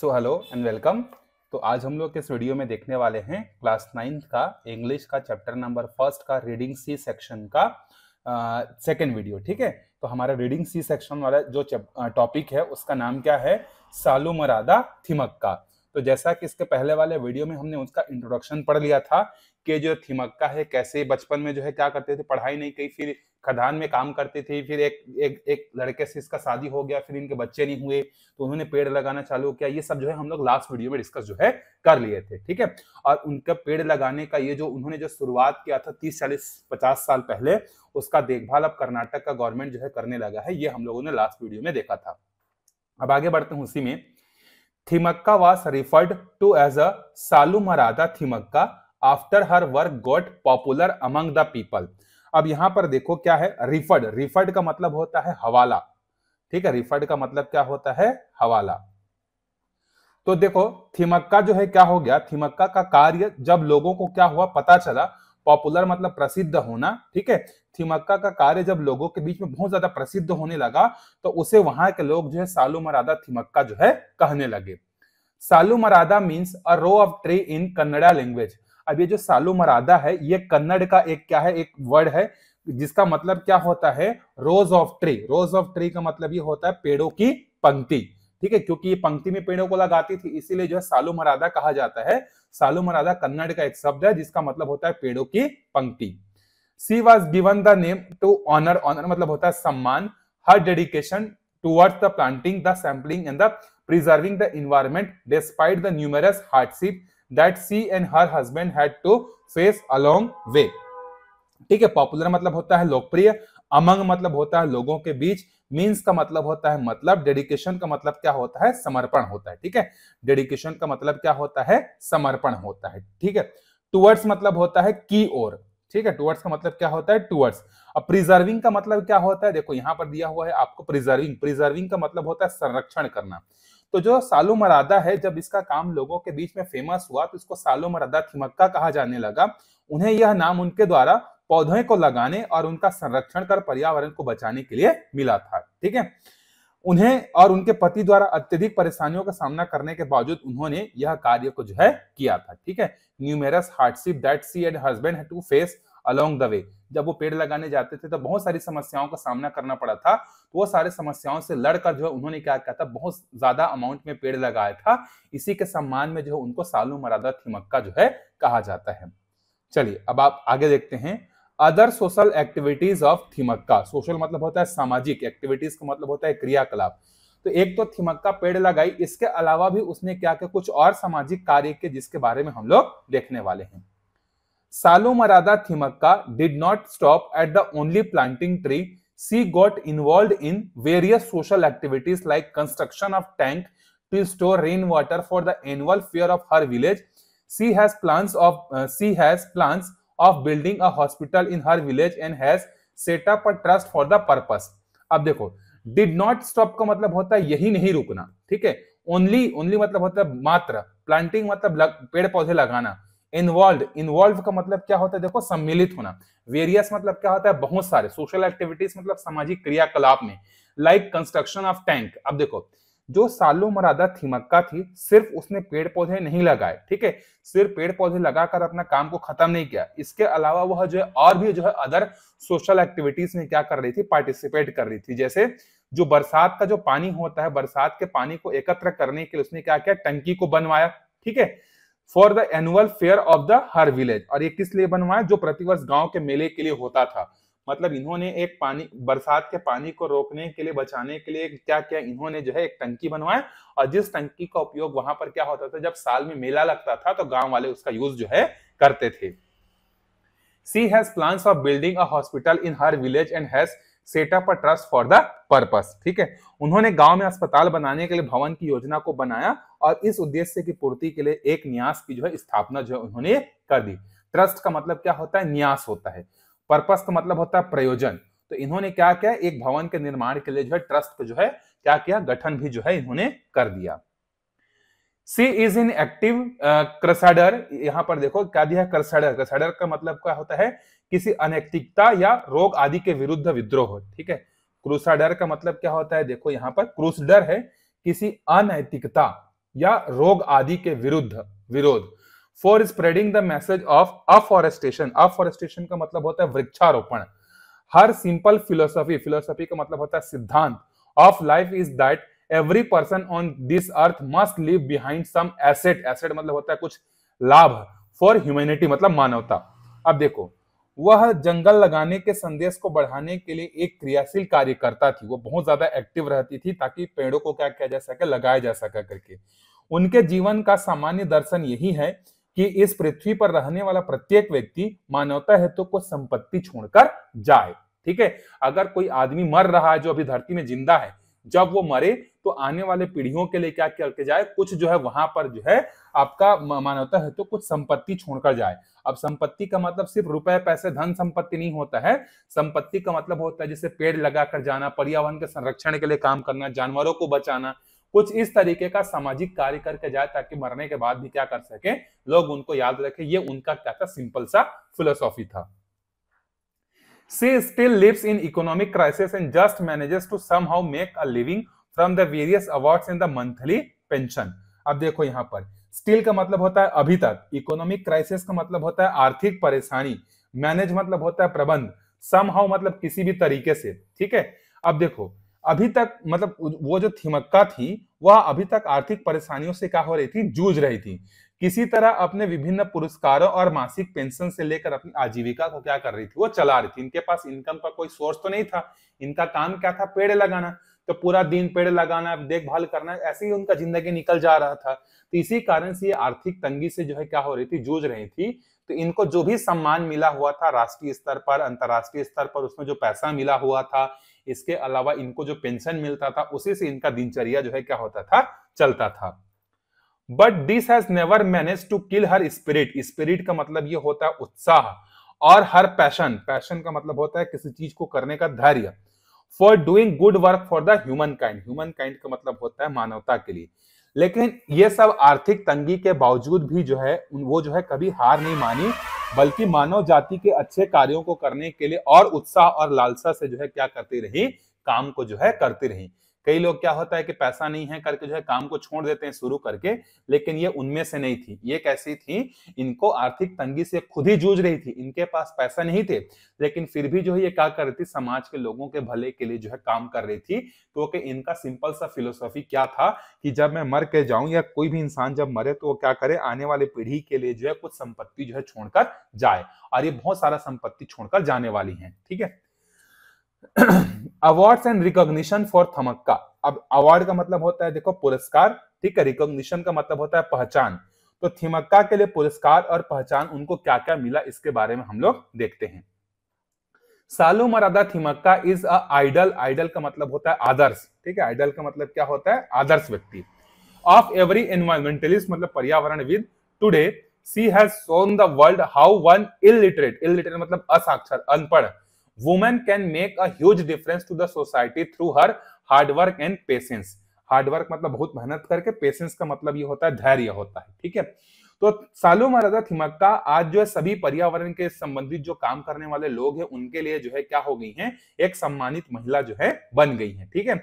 so hello and welcome तो आज हम लोग इस वीडियो में देखने वाले हैं क्लास नाइन्थ का इंग्लिश का चैप्टर नंबर फर्स्ट का रीडिंग सी सेक्शन का सेकेंड वीडियो ठीक है तो हमारा रीडिंग सी सेक्शन वाला जो टॉपिक है उसका नाम क्या है सालू मरादा थिमक का तो जैसा कि इसके पहले वाले वीडियो में हमने उसका इंट्रोडक्शन पढ़ लिया था के जो थिमक्का है कैसे बचपन में जो है क्या करते थे पढ़ाई नहीं की फिर खदान में काम करते थे फिर एक एक एक लड़के से इसका शादी हो गया फिर इनके बच्चे नहीं हुए तो उन्होंने पेड़ लगाना चालू किया ये सब जो है हम लोग लास्ट वीडियो में डिस्कस जो है कर लिए थे ठीक है और उनका पेड़ लगाने का ये जो उन्होंने जो शुरुआत किया था तीस चालीस पचास साल पहले उसका देखभाल अब कर्नाटक का गवर्नमेंट जो है करने लगा है ये हम लोगों ने लास्ट वीडियो में देखा था अब आगे बढ़ते हैं उसी में Thimmakka was referred to as a Saalu Marada Thimmakka after her work got popular among the people अब यहां पर देखो क्या है रिफर्ड रिफर्ड का मतलब होता है हवाला ठीक है रिफर्ड का मतलब क्या होता है हवाला तो देखो थिमक्का जो है क्या हो गया थिमक्का का कार्य जब लोगों को क्या हुआ पता चला पॉपुलर मतलब प्रसिद्ध होना ठीक है थिमक्का का कार्य जब लोगों के बीच में बहुत ज्यादा प्रसिद्ध होने लगा तो उसे वहां के लोग जो है सालू मरादा थिमक्का जो है कहने लगे Saalu Marada means a row of tree in Kannada language अब ये जो सालू मरादा है ये कन्नड़ का एक क्या है एक वर्ड है जिसका मतलब क्या होता है rows of tree rows of tree का मतलब ये होता है पेड़ों की पंक्ति ठीक है क्योंकि ये पंक्ति में पेड़ों को लगाती थी इसीलिए जो है सालू मरादा कहा जाता है सालू मरादा कन्नड़ का एक शब्द है जिसका मतलब होता है पेड़ों की पंक्ति she was given the name to honour honour मतलब होता है सम्मान her dedication towards the planting the sampling and the preserving the environment despite the numerous hardship that she and her husband had to face along way ठीक है popular मतलब होता है लोकप्रिय अमंग मतलब होता है लोगों के बीच मीन्स का मतलब होता है मतलब डेडिकेशन का मतलब क्या होता है समर्पण होता है ठीक है डेडिकेशन का मतलब क्या होता है समर्पण होता है ठीक है टूवर्ड्स मतलब होता है की ओर ठीक है टूवर्ड्स का मतलब क्या होता है टूवर्ड्स अब प्रिजर्विंग का मतलब क्या होता है देखो यहां पर दिया हुआ है आपको प्रिजर्विंग प्रिजर्विंग का मतलब होता है संरक्षण करना तो जो सालो मरादा है जब इसका काम लोगों के बीच में फेमस हुआ तो इसको सालो मरादा थिमक्का कहा जाने लगा उन्हें यह नाम उनके द्वारा पौधों को लगाने और उनका संरक्षण कर पर्यावरण को बचाने के लिए मिला था ठीक है उन्हें और उनके पति द्वारा अत्यधिक परेशानियों का सामना करने के बावजूद उन्होंने यह कार्य को जो है किया था ठीक है numerous hardship that she and husband to face along the way जब वो पेड़ लगाने जाते थे तो बहुत सारी समस्याओं का सामना करना पड़ा था तो वो सारे समस्याओं से लड़कर जो है उन्होंने क्या किया था बहुत ज्यादा अमाउंट में पेड़ लगाया था इसी के सम्मान में जो है उनको सालू मरादा थिमक्का जो है कहा जाता है चलिए अब आप आगे देखते हैं other social activities of Thimmakka social मतलब होता है सामाजिक एक्टिविटीज का मतलब होता है क्रियाकलाप तो एक तो थिमक्का पेड़ लगाई इसके अलावा भी उसने क्या किया कुछ और सामाजिक कार्य के जिसके बारे में हम लोग देखने वाले हैं Saalu Saalumarada Thimmakka did not stop at the only planting tree she got involve in various social activities like construction of tank to store rain water for the annual fair of her village she has plans of she has plans of building a hospital in her village and has set up a trust for the purpose अब देखो did not stop का मतलब होता है यही नहीं रुकना ठीक है ओनली ओनली मतलब होता है मात्र प्लांटिंग मतलब पेड़ पौधे लगाना इन्वॉल्व इन्वॉल्व का मतलब क्या होता है देखो सम्मिलित होना वेरियस मतलब क्या होता है बहुत सारे सोशल एक्टिविटीज मतलब सामाजिक क्रियाकलाप में लाइक कंस्ट्रक्शन ऑफ टैंक अब देखो जो सालो मरादा थीमक्का थी सिर्फ उसने पेड़ पौधे नहीं लगाए ठीक है सिर्फ पेड़ पौधे लगाकर अपना काम को खत्म नहीं किया इसके अलावा वह जो है और भी जो है अदर सोशल एक्टिविटीज में क्या कर रही थी पार्टिसिपेट कर रही थी जैसे जो बरसात का जो पानी होता है बरसात के पानी को एकत्र करने के लिए उसने क्या किया टंकी को बनवाया ठीक है for the annual fair of the her village और ये किस लिए बनवाया जो प्रतिवर्ष गांव के मेले के लिए होता था मतलब इन्होंने एक पानी बरसात के पानी को रोकने के लिए बचाने के लिए क्या क्या इन्होंने जो है एक टंकी बनवाया और जिस टंकी का उपयोग वहां पर क्या होता था जब साल में मेला लगता था तो गांव वाले उसका यूज जो है करते थे she has plans of building a hospital in her village and has set up trust for the purpose ठीक है उन्होंने गांव में अस्पताल बनाने के लिए भवन की योजना को बनाया और इस उद्देश्य की पूर्ति के लिए एक न्यास की जो है स्थापना जो है उन्होंने कर दी ट्रस्ट का मतलब क्या होता है न्यास होता है पर्पस का मतलब होता है प्रयोजन तो इन्होंने क्या किया एक भवन के निर्माण के लिए जो है ट्रस्ट को जो है क्या किया गठन भी जो है इन्होंने कर दिया सी इज इन एक्टिव क्रसाडर यहां पर देखो क्या दिया क्रसाडर क्रसाडर का मतलब क्या होता है किसी अनैतिकता या रोग आदि के विरुद्ध विद्रोह ठीक है क्रूसाडर का मतलब क्या होता है देखो यहाँ पर क्रूसडर है किसी अनैतिकता या रोग आदि के विरुद्ध विरोध for spreading the message of afforestation afforestation का मतलब होता है वृक्षारोपण हर सिंपल फिलोसफी फिलोसफी का मतलब होता है सिद्धांत of life is that every person on this earth must live behind some asset asset मतलब होता है कुछ लाभ फॉर ह्यूमैनिटी मतलब मानवता अब देखो वह जंगल लगाने के संदेश को बढ़ाने के लिए एक क्रियाशील कार्यकर्ता थी वो बहुत ज्यादा एक्टिव रहती थी ताकि पेड़ों को क्या किया जा सके लगाया जा सके करके उनके जीवन का सामान्य दर्शन यही है कि इस पृथ्वी पर रहने वाला प्रत्येक व्यक्ति मानवता हेतु तो को संपत्ति छोड़कर जाए ठीक है अगर कोई आदमी मर रहा है जो अभी धरती में जिंदा है जब वो मरे तो आने वाले पीढ़ियों के लिए क्या करके जाए कुछ जो है वहां पर जो है आपका मानवता है तो कुछ संपत्ति छोड़कर जाए अब संपत्ति का मतलब सिर्फ रुपए पैसे धन संपत्ति नहीं होता है संपत्ति का मतलब होता है जैसे पेड़ लगाकर जाना पर्यावरण के संरक्षण के लिए काम करना जानवरों को बचाना कुछ इस तरीके का सामाजिक कार्य करके जाए ताकि मरने के बाद भी क्या कर सके लोग उनको याद रखें ये उनका क्या था सिंपल सा फिलोसॉफी था she still lives in economic crisis and just manages to somehow make a living from the various award in the monthly pension अब देखो यहाँ पर स्टील का मतलब होता है अभी तक इकोनॉमिक क्राइसिस का मतलब होता है आर्थिक परेशानी मैनेज मतलब होता है प्रबंध सम हाउ मतलब किसी भी तरीके से ठीक है अब देखो अभी तक मतलब वो जो थिमक्का थी वह अभी तक आर्थिक परेशानियों से क्या हो रही थी जूझ रही थी किसी तरह अपने विभिन्न पुरस्कारों और मासिक पेंशन से लेकर अपनी आजीविका को क्या कर रही थी वो चला रही थी इनके पास इनकम का कोई सोर्स तो नहीं था इनका काम क्या था पेड़ लगाना तो पूरा दिन पेड़ लगाना देखभाल करना ऐसे ही उनका जिंदगी निकल जा रहा था तो इसी कारण से ये आर्थिक तंगी से जो है क्या हो रही थी जूझ रही थी तो इनको जो भी सम्मान मिला हुआ था राष्ट्रीय स्तर पर अंतर्राष्ट्रीय स्तर पर उसमें जो पैसा मिला हुआ था इसके अलावा इनको जो पेंशन मिलता था उसी से इनका दिनचर्या जो है क्या होता था चलता था but this has never manage to kill her spirit spirit का मतलब ये होता है उत्साह और हर पैशन पैशन का मतलब होता है किसी चीज को करने का धैर्य for doing good work for the humankind humankind का मतलब होता है मानवता के लिए लेकिन ये सब आर्थिक तंगी के बावजूद भी जो है वो जो है कभी हार नहीं मानी बल्कि मानव जाति के अच्छे कार्यों को करने के लिए और उत्साह और लालसा से जो है क्या करती रही काम को जो है करती रही कई लोग क्या होता है कि पैसा नहीं है करके जो है काम को छोड़ देते हैं शुरू करके लेकिन ये उनमें से नहीं थी ये कैसी थी इनको आर्थिक तंगी से खुद ही जूझ रही थी इनके पास पैसा नहीं थे लेकिन फिर भी जो है ये क्या कर रही थी समाज के लोगों के भले के लिए जो है काम कर रही थी तो इनका सिंपल सा फिलोसॉफी क्या था कि जब मैं मर के जाऊं या कोई भी इंसान जब मरे तो वो क्या करे आने वाली पीढ़ी के लिए जो है कुछ संपत्ति जो है छोड़कर जाए और ये बहुत सारा संपत्ति छोड़कर जाने वाली है ठीक है awards and recognition for Thimmakka अब अवार्ड का मतलब होता है देखो पुरस्कार ठीक है रिकॉग्निशन का मतलब होता है पहचान तो थिमक्का के लिए पुरस्कार और पहचान उनको क्या क्या मिला इसके बारे में हम लोग देखते हैं Saalu Marada Thimmakka is a idol idol का मतलब होता है आदर्श ठीक है आइडल का मतलब क्या होता है आदर्श व्यक्ति ऑफ एवरी एनवायरमेंटलिस्ट मतलब पर्यावरण with today she has shown the world how one illiterate illiterate मतलब असाक्षर अनपढ़ women can make a huge difference to the society through her hard work and patience मतलब बहुत मेहनत करके पेशेंस का मतलब ये होता है धैर्य होता है ठीक है तो सालू महाराजा थिमक्का आज जो है सभी पर्यावरण के संबंधित जो काम करने वाले लोग हैं उनके लिए जो है क्या हो गई हैं एक सम्मानित महिला जो है बन गई हैं ठीक है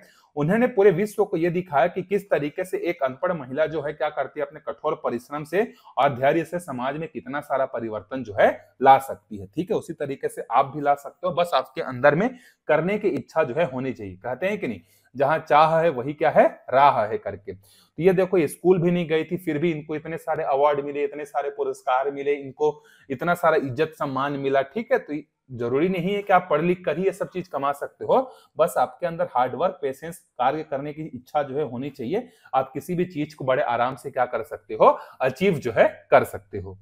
उन्होंने पूरे विश्व को यह दिखाया कि किस तरीके से एक अनपढ़ महिला जो है क्या करती है अपने कठोर परिश्रम से और धैर्य से समाज में कितना सारा परिवर्तन जो है ला सकती है ठीक है उसी तरीके से आप भी ला सकते हो बस आपके अंदर में करने की इच्छा जो है होनी चाहिए कहते हैं कि नहीं जहां चाह है वही क्या है राह है करके तो ये देखो ये स्कूल भी नहीं गई थी फिर भी इनको इतने सारे अवार्ड मिले इतने सारे पुरस्कार मिले इनको इतना सारा इज्जत सम्मान मिला ठीक है तो जरूरी नहीं है कि आप पढ़ लिख कर ही ये सब चीज कमा सकते हो बस आपके अंदर हार्डवर्क पेशेंस कार्य करने की इच्छा जो है होनी चाहिए आप किसी भी चीज को बड़े आराम से क्या कर सकते हो अचीव जो है कर सकते हो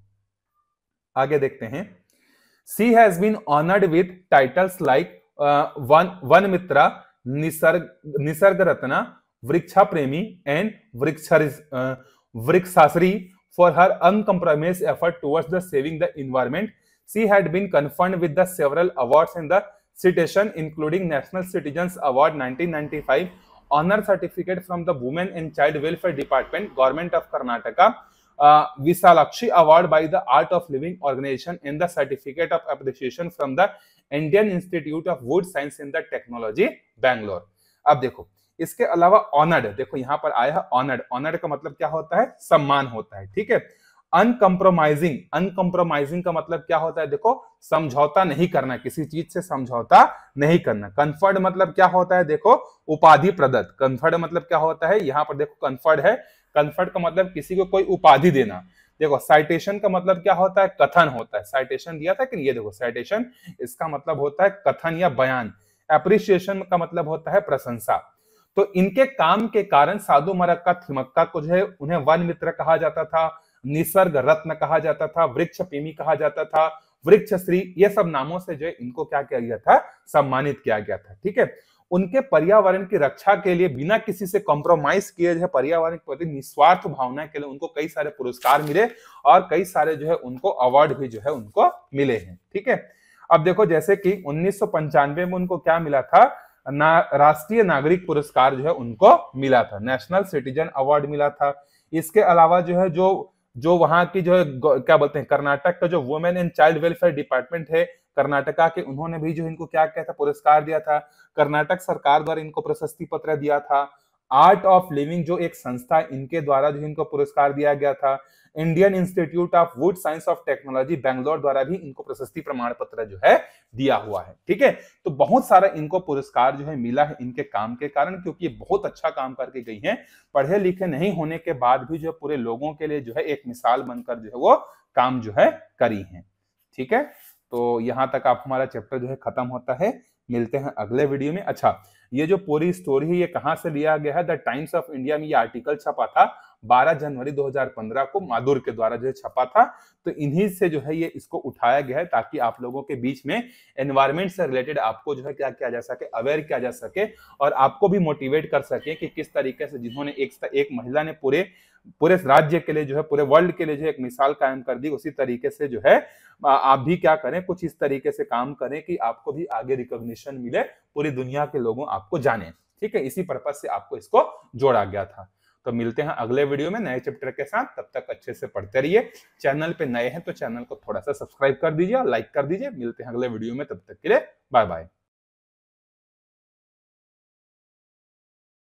आगे देखते हैं she has been honoured with titles like Vana Vana Mitra Nisarga Nisarga Ratna Vriksha Premi and Vrikshashree for her uncompromise effort towards the saving the environment She had been conferred with the several awards in the citation, including National Citizens Award 1995, Honor Certificate from the Women and Child Welfare Department, Government of Karnataka, uh, Visalakshi Award by the Art of Living Organization, and the Certificate of Appreciation from the indian institute of wood science and the technology bangalore ab dekho इसके अलावा honoured देखो यहां पर आया है honoured honoured का मतलब क्या होता है सम्मान होता है ठीक है अनकम्प्रोमाइजिंग अनकम्प्रोमाइजिंग का मतलब क्या होता है देखो समझौता नहीं करना किसी चीज से समझौता नहीं करना कन्फर्ड मतलब क्या होता है देखो उपाधि प्रदत्त कन्फर्ड मतलब क्या होता है यहाँ पर देखो कन्फर्ड है कन्फर्ड का मतलब किसी को कोई उपाधि देना देखो साइटेशन का मतलब क्या होता है कथन होता है साइटेशन दिया था कि ये देखो साइटेशन इसका मतलब होता है कथन या बयान एप्रिसिएशन का मतलब होता है प्रशंसा तो इनके काम के कारण साधु मरक्का थिमक्का को जो है उन्हें वन मित्र कहा जाता था निसर्ग रत्न कहा जाता था वृक्ष प्रेमी कहा जाता था वृक्ष श्री ये सब नामों से जो है इनको क्या किया गया था सम्मानित किया गया था ठीक है उनके पर्यावरण की रक्षा के लिए बिना किसी से कॉम्प्रोमाइज किए जो है पर्यावरण के प्रति निस्वार्थ भावना के लिए उनको कई सारे पुरस्कार मिले और कई सारे जो है उनको अवार्ड भी जो है उनको मिले हैं ठीक है अब देखो जैसे कि उन्नीस में उनको क्या मिला था ना, राष्ट्रीय नागरिक पुरस्कार जो है उनको मिला था नेशनल सिटीजन अवार्ड मिला था इसके अलावा जो है जो जो वहां की जो है क्या बोलते हैं कर्नाटक का जो women and child welfare department है कर्नाटका के उन्होंने भी जो इनको क्या क्या था पुरस्कार दिया था कर्नाटक सरकार द्वारा इनको प्रशस्ति पत्र दिया था आर्ट ऑफ लिविंग जो एक संस्था इनके द्वारा जो इनको पुरस्कार दिया गया था Indian Institute of Wood Science of Technology Bangalore द्वारा भी इनको प्रशस्ति प्रमाण पत्र जो है दिया हुआ है ठीक है तो बहुत सारा इनको पुरस्कार जो है मिला है इनके काम के कारण क्योंकि ये बहुत अच्छा काम करके गई हैं पढ़े लिखे नहीं होने के बाद भी जो है पूरे लोगों के लिए जो है एक मिसाल बनकर जो है वो काम जो है करी है ठीक है तो यहाँ तक आप हमारा चैप्टर जो है खत्म होता है मिलते हैं अगले वीडियो में अच्छा ये जो पूरी स्टोरी है ये कहां से लिया गया है द टाइम्स ऑफ इंडिया में ये आर्टिकल छपा था 12 जनवरी 2015 को मादुर के द्वारा जो है छपा था तो इन्हीं से जो है ये इसको उठाया गया है ताकि आप लोगों के बीच में एनवायरमेंट से रिलेटेड आपको जो है क्या किया जा सके अवेयर किया जा सके और आपको भी मोटिवेट कर सके कि किस तरीके से जिन्होंने एक एक महिला ने पूरे पूरे राज्य के लिए जो है पूरे वर्ल्ड के लिए जो है एक मिसाल कायम कर दी उसी तरीके से जो है आप भी क्या करें कुछ इस तरीके से काम करें कि आपको भी आगे रिकॉग्निशन मिले पूरी दुनिया के लोगों आपको जाने ठीक है इसी पर्पज से आपको इसको जोड़ा गया था तो मिलते हैं अगले वीडियो में नए चैप्टर के साथ तब तक अच्छे से पढ़ते रहिए चैनल पे नए हैं तो चैनल को थोड़ा सा सब्सक्राइब कर दीजिए और लाइक कर दीजिए मिलते हैं अगले वीडियो में तब तक के लिए बाय बाय